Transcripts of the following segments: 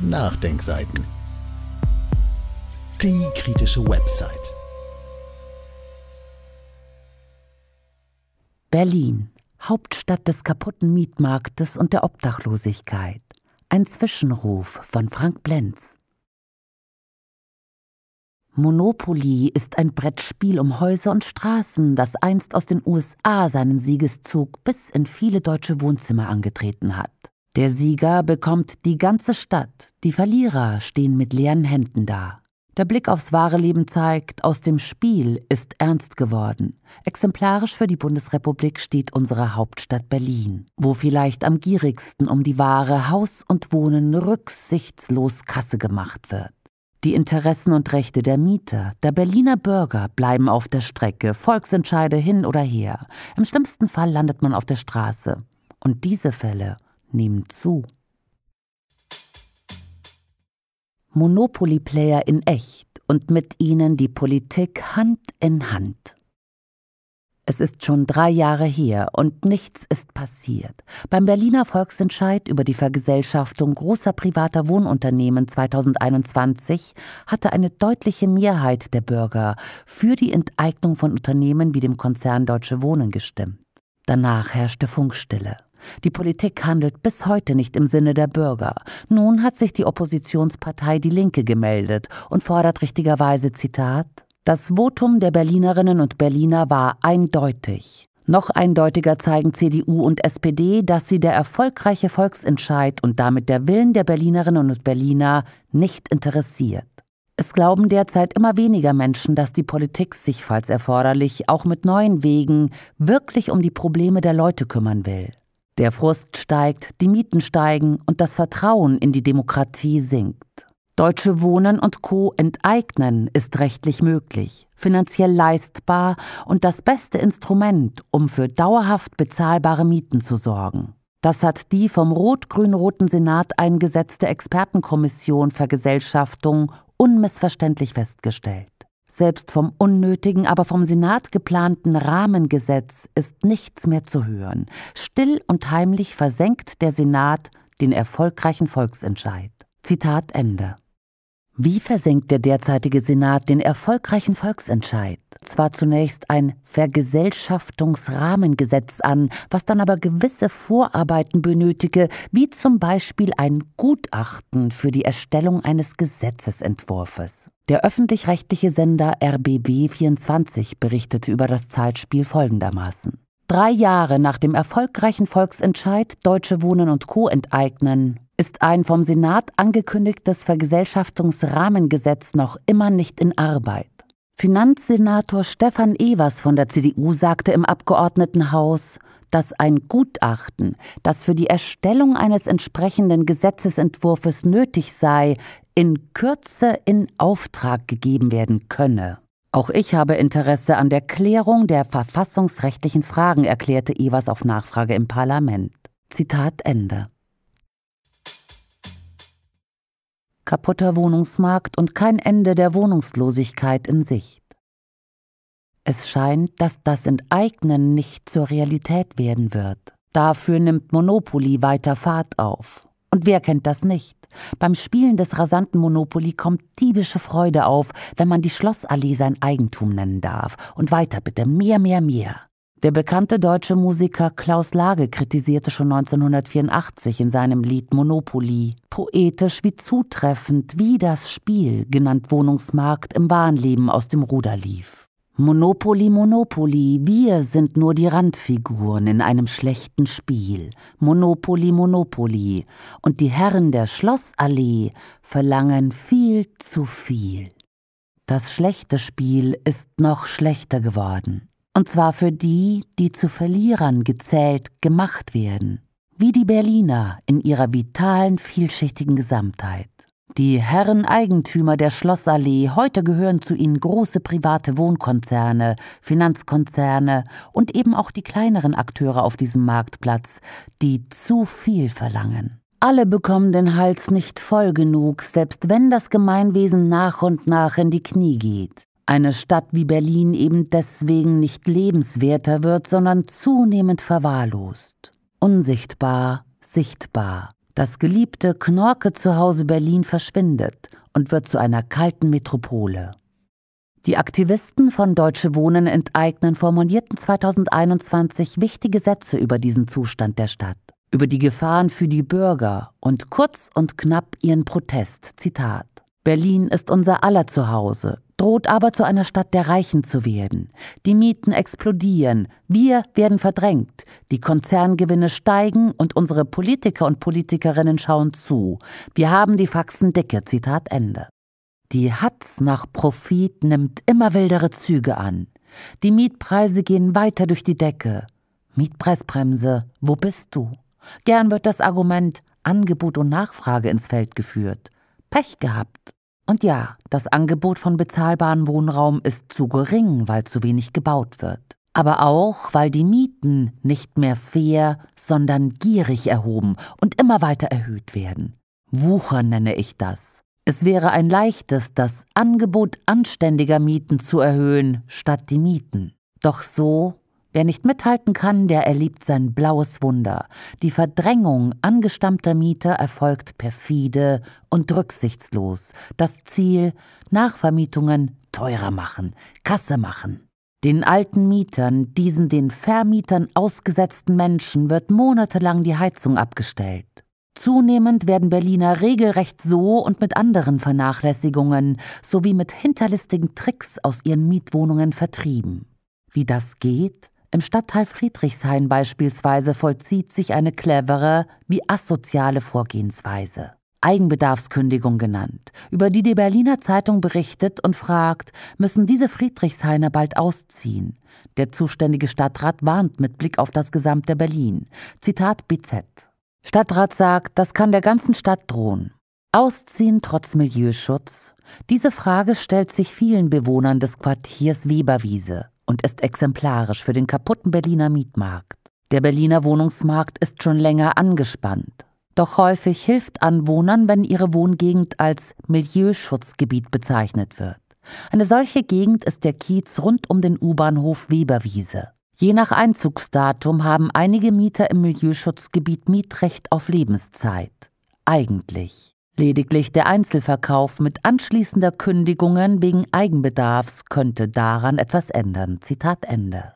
Nachdenkseiten. Die kritische Website. Berlin, Hauptstadt des kaputten Mietmarktes und der Obdachlosigkeit. Ein Zwischenruf von Frank Blenz. Monopoly ist ein Brettspiel um Häuser und Straßen, das einst aus den USA seinen Siegeszug bis in viele deutsche Wohnzimmer angetreten hat. Der Sieger bekommt die ganze Stadt, die Verlierer stehen mit leeren Händen da. Der Blick aufs wahre Leben zeigt, aus dem Spiel ist ernst geworden. Exemplarisch für die Bundesrepublik steht unsere Hauptstadt Berlin, wo vielleicht am gierigsten um die Ware Haus und Wohnen rücksichtslos Kasse gemacht wird. Die Interessen und Rechte der Mieter, der Berliner Bürger bleiben auf der Strecke, Volksentscheide hin oder her. Im schlimmsten Fall landet man auf der Straße. Und diese Fälle nehmen zu. Monopoly-Player in echt und mit ihnen die Politik Hand in Hand. Es ist schon drei Jahre her und nichts ist passiert. Beim Berliner Volksentscheid über die Vergesellschaftung großer privater Wohnunternehmen 2021 hatte eine deutliche Mehrheit der Bürger für die Enteignung von Unternehmen wie dem Konzern Deutsche Wohnen gestimmt. Danach herrschte Funkstille. Die Politik handelt bis heute nicht im Sinne der Bürger. Nun hat sich die Oppositionspartei Die Linke gemeldet und fordert richtigerweise Zitat Das Votum der Berlinerinnen und Berliner war eindeutig. Noch eindeutiger zeigen CDU und SPD, dass sie der erfolgreiche Volksentscheid und damit der Willen der Berlinerinnen und Berliner nicht interessiert. Es glauben derzeit immer weniger Menschen, dass die Politik sich, falls erforderlich, auch mit neuen Wegen wirklich um die Probleme der Leute kümmern will. Der Frust steigt, die Mieten steigen und das Vertrauen in die Demokratie sinkt. Deutsche Wohnen und Co. enteignen ist rechtlich möglich, finanziell leistbar und das beste Instrument, um für dauerhaft bezahlbare Mieten zu sorgen. Das hat die vom rot-grün-roten Senat eingesetzte Expertenkommission Vergesellschaftung unmissverständlich festgestellt. Selbst vom unnötigen, aber vom Senat geplanten Rahmengesetz ist nichts mehr zu hören. Still und heimlich versenkt der Senat den erfolgreichen Volksentscheid. Zitat Ende. Wie versenkt der derzeitige Senat den erfolgreichen Volksentscheid? Zwar zunächst ein Vergesellschaftungsrahmengesetz an, was dann aber gewisse Vorarbeiten benötige, wie zum Beispiel ein Gutachten für die Erstellung eines Gesetzesentwurfes. Der öffentlich-rechtliche Sender RBB24 berichtete über das Zeitspiel folgendermaßen. Drei Jahre nach dem erfolgreichen Volksentscheid Deutsche Wohnen und Co. enteignen ist ein vom Senat angekündigtes Vergesellschaftungsrahmengesetz noch immer nicht in Arbeit. Finanzsenator Stefan Evers von der CDU sagte im Abgeordnetenhaus, dass ein Gutachten, das für die Erstellung eines entsprechenden Gesetzesentwurfes nötig sei, in Kürze in Auftrag gegeben werden könne. Auch ich habe Interesse an der Klärung der verfassungsrechtlichen Fragen, erklärte Evers auf Nachfrage im Parlament. Zitat Ende. kaputter Wohnungsmarkt und kein Ende der Wohnungslosigkeit in Sicht. Es scheint, dass das Enteignen nicht zur Realität werden wird. Dafür nimmt Monopoly weiter Fahrt auf. Und wer kennt das nicht? Beim Spielen des rasanten Monopoly kommt diebische Freude auf, wenn man die Schlossallee sein Eigentum nennen darf. Und weiter bitte, mehr, mehr, mehr. Der bekannte deutsche Musiker Klaus Lage kritisierte schon 1984 in seinem Lied Monopoly, poetisch wie zutreffend, wie das Spiel, genannt Wohnungsmarkt, im wahren aus dem Ruder lief. Monopoly, Monopoly, wir sind nur die Randfiguren in einem schlechten Spiel. Monopoly, Monopoly. Und die Herren der Schlossallee verlangen viel zu viel. Das schlechte Spiel ist noch schlechter geworden. Und zwar für die, die zu Verlierern gezählt, gemacht werden. Wie die Berliner in ihrer vitalen, vielschichtigen Gesamtheit. Die Herren Eigentümer der Schlossallee, heute gehören zu ihnen große private Wohnkonzerne, Finanzkonzerne und eben auch die kleineren Akteure auf diesem Marktplatz, die zu viel verlangen. Alle bekommen den Hals nicht voll genug, selbst wenn das Gemeinwesen nach und nach in die Knie geht. Eine Stadt wie Berlin eben deswegen nicht lebenswerter wird, sondern zunehmend verwahrlost. Unsichtbar, sichtbar. Das geliebte Knorke Zuhause Berlin verschwindet und wird zu einer kalten Metropole. Die Aktivisten von Deutsche Wohnen enteignen formulierten 2021 wichtige Sätze über diesen Zustand der Stadt, über die Gefahren für die Bürger und kurz und knapp ihren Protest. Zitat. Berlin ist unser aller Zuhause, droht aber zu einer Stadt der Reichen zu werden. Die Mieten explodieren, wir werden verdrängt, die Konzerngewinne steigen und unsere Politiker und Politikerinnen schauen zu. Wir haben die Faxen dicke. Zitat Ende. Die Hatz nach Profit nimmt immer wildere Züge an. Die Mietpreise gehen weiter durch die Decke. Mietpreisbremse, wo bist du? Gern wird das Argument Angebot und Nachfrage ins Feld geführt. Pech gehabt. Und ja, das Angebot von bezahlbarem Wohnraum ist zu gering, weil zu wenig gebaut wird. Aber auch, weil die Mieten nicht mehr fair, sondern gierig erhoben und immer weiter erhöht werden. Wucher nenne ich das. Es wäre ein leichtes, das Angebot anständiger Mieten zu erhöhen, statt die Mieten. Doch so Wer nicht mithalten kann, der erlebt sein blaues Wunder. Die Verdrängung angestammter Mieter erfolgt perfide und rücksichtslos. Das Ziel, Nachvermietungen teurer machen, Kasse machen. Den alten Mietern, diesen den Vermietern ausgesetzten Menschen wird monatelang die Heizung abgestellt. Zunehmend werden Berliner regelrecht so und mit anderen Vernachlässigungen sowie mit hinterlistigen Tricks aus ihren Mietwohnungen vertrieben. Wie das geht? Im Stadtteil Friedrichshain beispielsweise vollzieht sich eine clevere wie asoziale Vorgehensweise. Eigenbedarfskündigung genannt, über die die Berliner Zeitung berichtet und fragt, müssen diese Friedrichshainer bald ausziehen. Der zuständige Stadtrat warnt mit Blick auf das gesamte Berlin. Zitat BZ. Stadtrat sagt, das kann der ganzen Stadt drohen. Ausziehen trotz Milieuschutz? Diese Frage stellt sich vielen Bewohnern des Quartiers Weberwiese und ist exemplarisch für den kaputten Berliner Mietmarkt. Der Berliner Wohnungsmarkt ist schon länger angespannt. Doch häufig hilft Anwohnern, wenn ihre Wohngegend als Milieuschutzgebiet bezeichnet wird. Eine solche Gegend ist der Kiez rund um den U-Bahnhof Weberwiese. Je nach Einzugsdatum haben einige Mieter im Milieuschutzgebiet Mietrecht auf Lebenszeit. Eigentlich. Lediglich der Einzelverkauf mit anschließender Kündigungen wegen Eigenbedarfs könnte daran etwas ändern. Zitat Ende.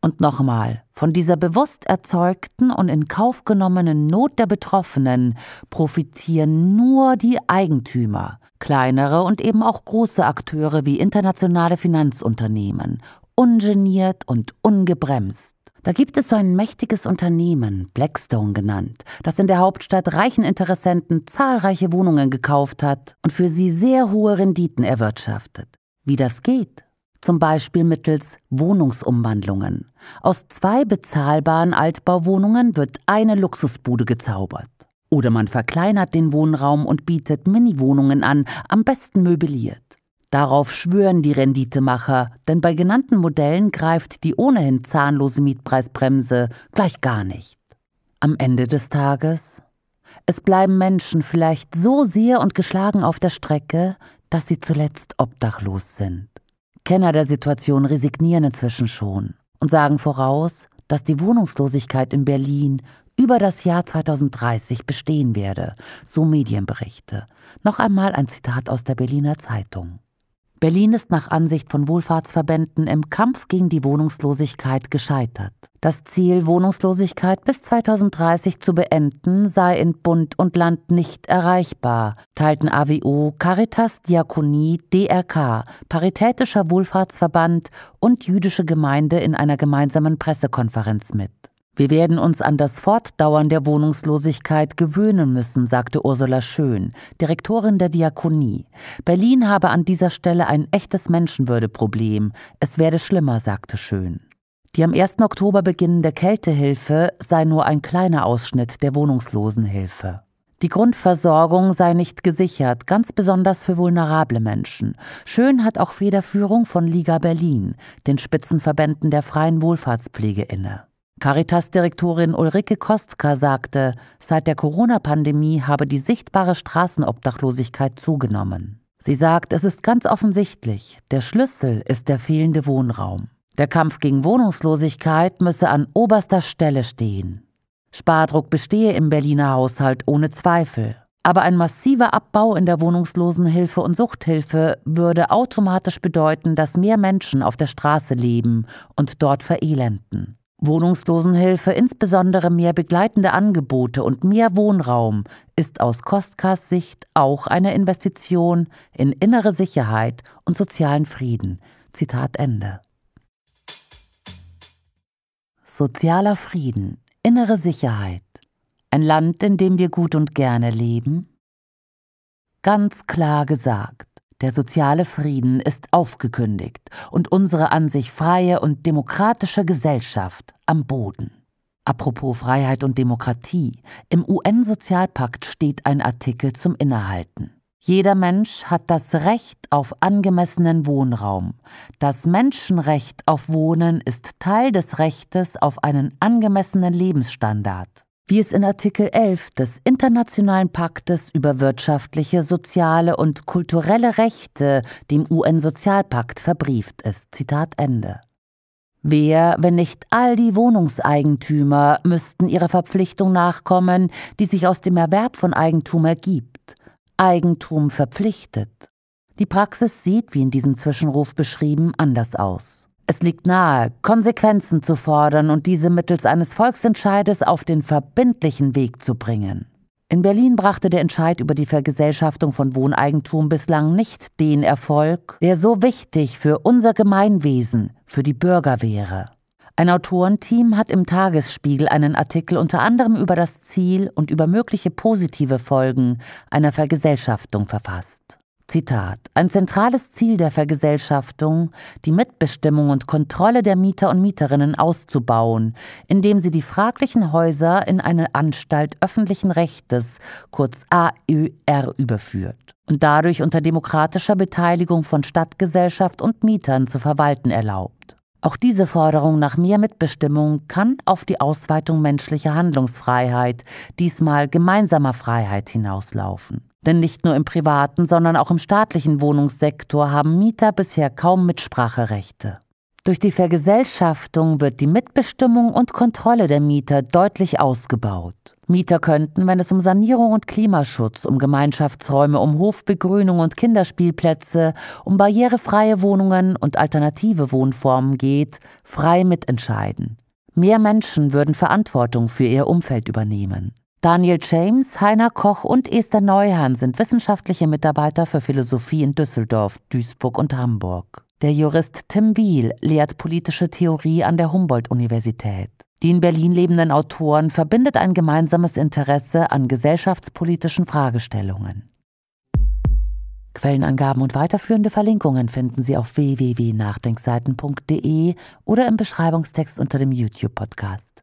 Und nochmal, von dieser bewusst erzeugten und in Kauf genommenen Not der Betroffenen profitieren nur die Eigentümer, kleinere und eben auch große Akteure wie internationale Finanzunternehmen, ungeniert und ungebremst. Da gibt es so ein mächtiges Unternehmen, Blackstone genannt, das in der Hauptstadt reichen Interessenten zahlreiche Wohnungen gekauft hat und für sie sehr hohe Renditen erwirtschaftet. Wie das geht? Zum Beispiel mittels Wohnungsumwandlungen. Aus zwei bezahlbaren Altbauwohnungen wird eine Luxusbude gezaubert. Oder man verkleinert den Wohnraum und bietet Mini-Wohnungen an, am besten möbliert. Darauf schwören die Renditemacher, denn bei genannten Modellen greift die ohnehin zahnlose Mietpreisbremse gleich gar nicht. Am Ende des Tages? Es bleiben Menschen vielleicht so sehr und geschlagen auf der Strecke, dass sie zuletzt obdachlos sind. Kenner der Situation resignieren inzwischen schon und sagen voraus, dass die Wohnungslosigkeit in Berlin über das Jahr 2030 bestehen werde, so Medienberichte. Noch einmal ein Zitat aus der Berliner Zeitung. Berlin ist nach Ansicht von Wohlfahrtsverbänden im Kampf gegen die Wohnungslosigkeit gescheitert. Das Ziel, Wohnungslosigkeit bis 2030 zu beenden, sei in Bund und Land nicht erreichbar, teilten AWO, Caritas, Diakonie, DRK, Paritätischer Wohlfahrtsverband und Jüdische Gemeinde in einer gemeinsamen Pressekonferenz mit. Wir werden uns an das Fortdauern der Wohnungslosigkeit gewöhnen müssen, sagte Ursula Schön, Direktorin der Diakonie. Berlin habe an dieser Stelle ein echtes Menschenwürdeproblem. Es werde schlimmer, sagte Schön. Die am 1. Oktober beginnende Kältehilfe sei nur ein kleiner Ausschnitt der Wohnungslosenhilfe. Die Grundversorgung sei nicht gesichert, ganz besonders für vulnerable Menschen. Schön hat auch Federführung von Liga Berlin, den Spitzenverbänden der freien Wohlfahrtspflege inne. Caritas-Direktorin Ulrike Kostka sagte, seit der Corona-Pandemie habe die sichtbare Straßenobdachlosigkeit zugenommen. Sie sagt, es ist ganz offensichtlich, der Schlüssel ist der fehlende Wohnraum. Der Kampf gegen Wohnungslosigkeit müsse an oberster Stelle stehen. Spardruck bestehe im Berliner Haushalt ohne Zweifel. Aber ein massiver Abbau in der Wohnungslosenhilfe und Suchthilfe würde automatisch bedeuten, dass mehr Menschen auf der Straße leben und dort verelenden. Wohnungslosenhilfe, insbesondere mehr begleitende Angebote und mehr Wohnraum ist aus Kostkas Sicht auch eine Investition in innere Sicherheit und sozialen Frieden. Zitat Ende. Sozialer Frieden, innere Sicherheit. Ein Land, in dem wir gut und gerne leben? Ganz klar gesagt. Der soziale Frieden ist aufgekündigt und unsere an sich freie und demokratische Gesellschaft am Boden. Apropos Freiheit und Demokratie, im UN-Sozialpakt steht ein Artikel zum Innehalten. Jeder Mensch hat das Recht auf angemessenen Wohnraum. Das Menschenrecht auf Wohnen ist Teil des Rechtes auf einen angemessenen Lebensstandard wie es in Artikel 11 des Internationalen Paktes über wirtschaftliche, soziale und kulturelle Rechte, dem UN-Sozialpakt, verbrieft ist. Zitat Ende. Wer, wenn nicht all die Wohnungseigentümer, müssten ihrer Verpflichtung nachkommen, die sich aus dem Erwerb von Eigentum ergibt? Eigentum verpflichtet. Die Praxis sieht, wie in diesem Zwischenruf beschrieben, anders aus. Es liegt nahe, Konsequenzen zu fordern und diese mittels eines Volksentscheides auf den verbindlichen Weg zu bringen. In Berlin brachte der Entscheid über die Vergesellschaftung von Wohneigentum bislang nicht den Erfolg, der so wichtig für unser Gemeinwesen, für die Bürger wäre. Ein Autorenteam hat im Tagesspiegel einen Artikel unter anderem über das Ziel und über mögliche positive Folgen einer Vergesellschaftung verfasst. Zitat, ein zentrales Ziel der Vergesellschaftung, die Mitbestimmung und Kontrolle der Mieter und Mieterinnen auszubauen, indem sie die fraglichen Häuser in eine Anstalt öffentlichen Rechtes, kurz AÖR, überführt und dadurch unter demokratischer Beteiligung von Stadtgesellschaft und Mietern zu verwalten erlaubt. Auch diese Forderung nach mehr Mitbestimmung kann auf die Ausweitung menschlicher Handlungsfreiheit, diesmal gemeinsamer Freiheit, hinauslaufen. Denn nicht nur im privaten, sondern auch im staatlichen Wohnungssektor haben Mieter bisher kaum Mitspracherechte. Durch die Vergesellschaftung wird die Mitbestimmung und Kontrolle der Mieter deutlich ausgebaut. Mieter könnten, wenn es um Sanierung und Klimaschutz, um Gemeinschaftsräume, um Hofbegrünung und Kinderspielplätze, um barrierefreie Wohnungen und alternative Wohnformen geht, frei mitentscheiden. Mehr Menschen würden Verantwortung für ihr Umfeld übernehmen. Daniel James, Heiner Koch und Esther Neuhan sind wissenschaftliche Mitarbeiter für Philosophie in Düsseldorf, Duisburg und Hamburg. Der Jurist Tim Biel lehrt politische Theorie an der Humboldt-Universität. Die in Berlin lebenden Autoren verbindet ein gemeinsames Interesse an gesellschaftspolitischen Fragestellungen. Quellenangaben und weiterführende Verlinkungen finden Sie auf www.nachdenkseiten.de oder im Beschreibungstext unter dem YouTube-Podcast.